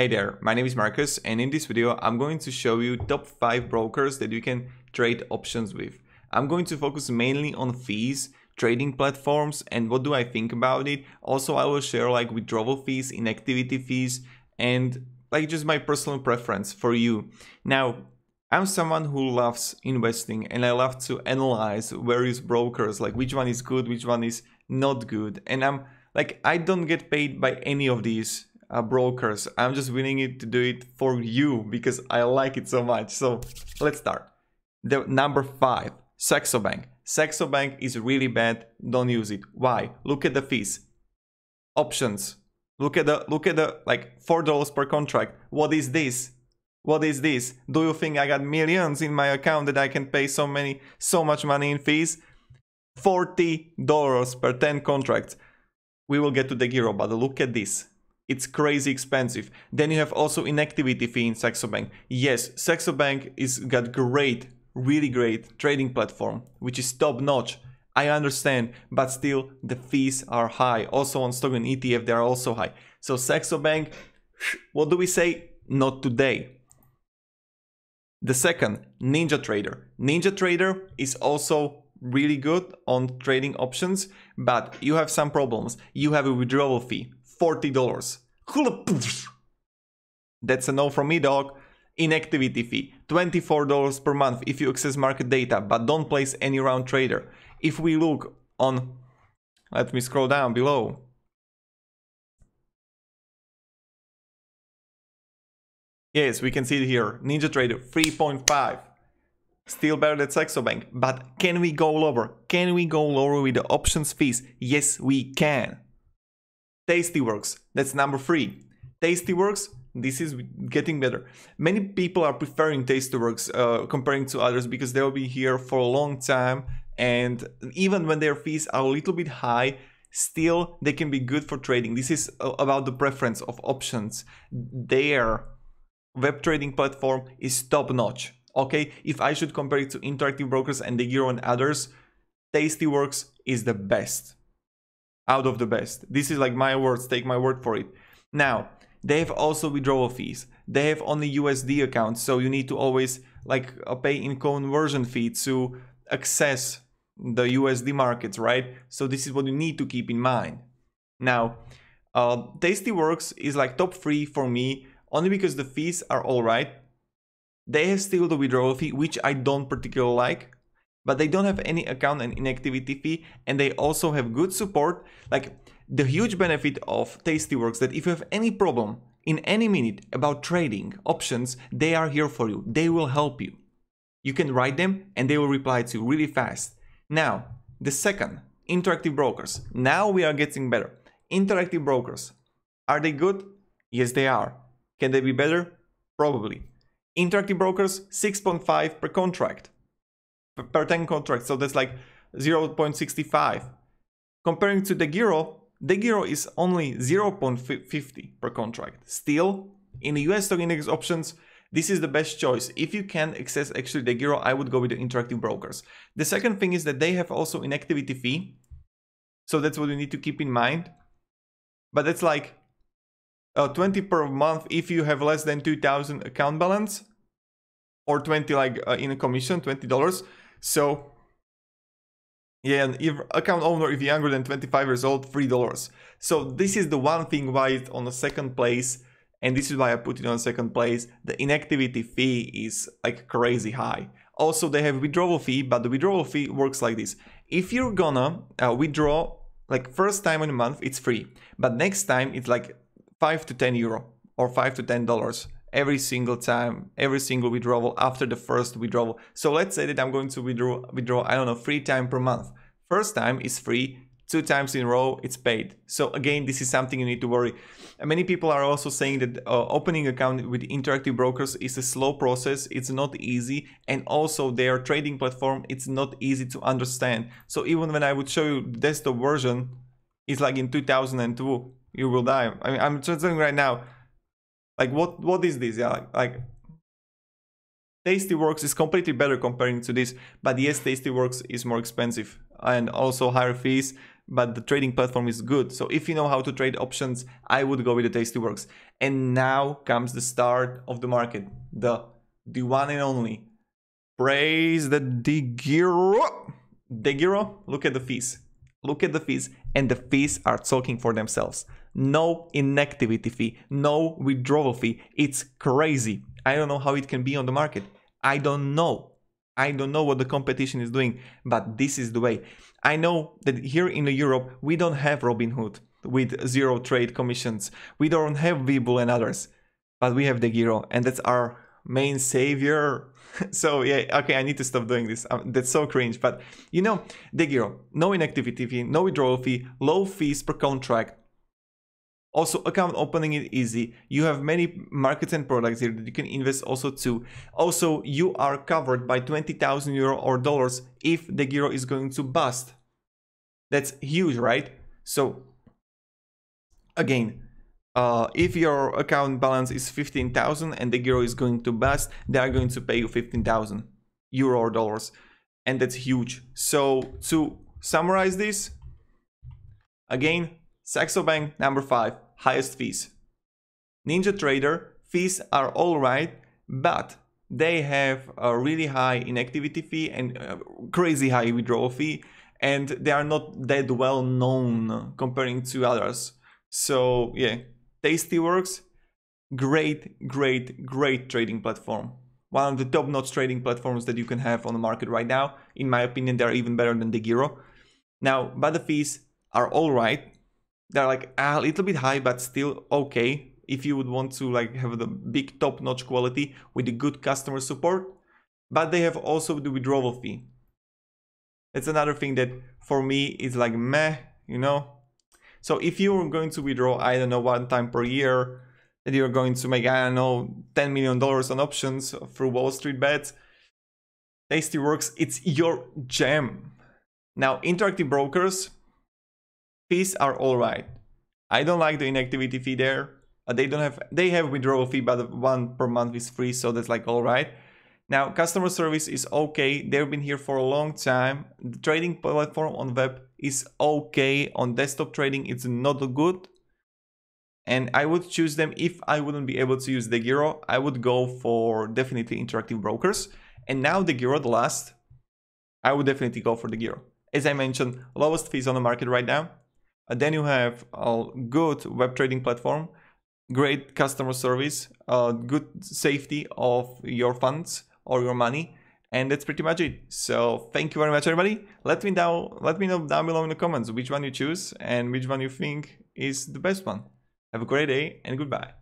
Hey there, my name is Marcus and in this video I'm going to show you top 5 brokers that you can trade options with. I'm going to focus mainly on fees, trading platforms and what do I think about it. Also I will share like withdrawal fees, inactivity fees and like just my personal preference for you. Now I'm someone who loves investing and I love to analyze various brokers like which one is good, which one is not good and I'm like I don't get paid by any of these uh, brokers. I'm just willing it to do it for you because I like it so much. So let's start. The number five, Saxo Bank. Saxo Bank is really bad. Don't use it. Why? Look at the fees. Options. Look at the look at the like four dollars per contract. What is this? What is this? Do you think I got millions in my account that I can pay so many so much money in fees? $40 per 10 contracts. We will get to the Giro, but look at this. It's crazy expensive. Then you have also inactivity fee in Saxo Bank. Yes, Saxo Bank is got great, really great trading platform, which is top notch. I understand, but still the fees are high. Also on stock and ETF, they are also high. So Saxo Bank, what do we say? Not today. The second, Ninja Trader. Ninja Trader is also really good on trading options, but you have some problems. You have a withdrawal fee. $40. That's a no from me, dog. Inactivity fee, $24 per month if you access market data, but don't place any round trader. If we look on, let me scroll down below. Yes, we can see it here. Ninja Trader 3.5. Still better than Saxo Bank. But can we go lower? Can we go lower with the options fees? Yes, we can. Tastyworks, that's number three. Tastyworks, this is getting better. Many people are preferring Tastyworks uh, comparing to others because they'll be here for a long time and even when their fees are a little bit high, still they can be good for trading. This is about the preference of options. Their web trading platform is top notch. Okay, if I should compare it to Interactive Brokers and the Euro and others, Tastyworks is the best out of the best. This is like my words, take my word for it. Now, they have also withdrawal fees. They have only USD accounts, so you need to always like pay in conversion fee to access the USD markets, right? So this is what you need to keep in mind. Now, uh, Tastyworks is like top three for me only because the fees are all right. They have still the withdrawal fee, which I don't particularly like but they don't have any account and inactivity fee and they also have good support. Like the huge benefit of Tastyworks that if you have any problem in any minute about trading options, they are here for you. They will help you. You can write them and they will reply to you really fast. Now, the second, interactive brokers. Now we are getting better. Interactive brokers. Are they good? Yes, they are. Can they be better? Probably. Interactive brokers 6.5 per contract per 10 contracts. So that's like 0.65. Comparing to the Giro, the Giro is only 0.50 per contract. Still, in the US stock index options, this is the best choice. If you can access actually the Giro, I would go with the interactive brokers. The second thing is that they have also inactivity fee. So that's what you need to keep in mind. But that's like uh, 20 per month if you have less than 2000 account balance or 20 like uh, in a commission, $20. So yeah, and if account owner, if you're younger than 25 years old, $3. So this is the one thing why it's on the second place. And this is why I put it on second place. The inactivity fee is like crazy high. Also, they have withdrawal fee, but the withdrawal fee works like this. If you're gonna uh, withdraw like first time in a month, it's free. But next time it's like five to 10 euro or five to $10 every single time, every single withdrawal after the first withdrawal. So let's say that I'm going to withdraw, withdraw I don't know, three times per month. First time is free, two times in a row it's paid so again this is something you need to worry many people are also saying that uh, opening account with interactive brokers is a slow process it's not easy and also their trading platform it's not easy to understand so even when i would show you desktop version it's like in 2002 you will die i mean i'm translating right now like what what is this? Yeah, like, like Tastyworks is completely better comparing to this, but yes, Tastyworks is more expensive and also higher fees, but the trading platform is good. So if you know how to trade options, I would go with the Tastyworks. And now comes the start of the market, the the one and only. Praise the Digiro. Digiro, look at the fees. Look at the fees and the fees are talking for themselves. No inactivity fee, no withdrawal fee. It's crazy. I don't know how it can be on the market. I don't know. I don't know what the competition is doing, but this is the way. I know that here in Europe, we don't have Robinhood with zero trade commissions. We don't have Webull and others, but we have the Giro and that's our main savior. so yeah, okay, I need to stop doing this. Um, that's so cringe. But you know, Degiro, no inactivity fee, no withdrawal fee, low fees per contract. Also, account opening is easy. You have many markets and products here that you can invest also to. Also, you are covered by 20,000 euro or dollars if the Giro is going to bust. That's huge, right? So, again, uh, if your account balance is 15,000 and the euro is going to bust, they are going to pay you 15,000 euro or dollars. And that's huge. So to summarize this, again, Saxo Bank number five, highest fees. Ninja Trader fees are all right, but they have a really high inactivity fee and uh, crazy high withdrawal fee, and they are not that well known comparing to others. So yeah, Tastyworks, great, great, great trading platform. One of the top-notch trading platforms that you can have on the market right now. In my opinion, they're even better than DeGiro. Now, but the fees are all right. They're like a little bit high, but still okay. If you would want to like have the big top-notch quality with the good customer support, but they have also the withdrawal fee. It's another thing that for me is like meh, you know, so if you're going to withdraw, I don't know, one time per year, and you're going to make, I don't know, $10 million on options through Wall Street bets, Tastyworks, it's your gem. Now, interactive brokers, fees are all right. I don't like the inactivity fee there. They don't have, they have withdrawal fee, but one per month is free, so that's like all right. Now, customer service is okay. They've been here for a long time. The trading platform on web is okay. On desktop trading, it's not good. And I would choose them if I wouldn't be able to use the Giro. I would go for definitely interactive brokers. And now the Giro, the last, I would definitely go for the Giro. As I mentioned, lowest fees on the market right now. And uh, then you have a good web trading platform, great customer service, uh, good safety of your funds or your money. And that's pretty much it. So thank you very much, everybody. Let me down, let me know down below in the comments which one you choose and which one you think is the best one. Have a great day and goodbye.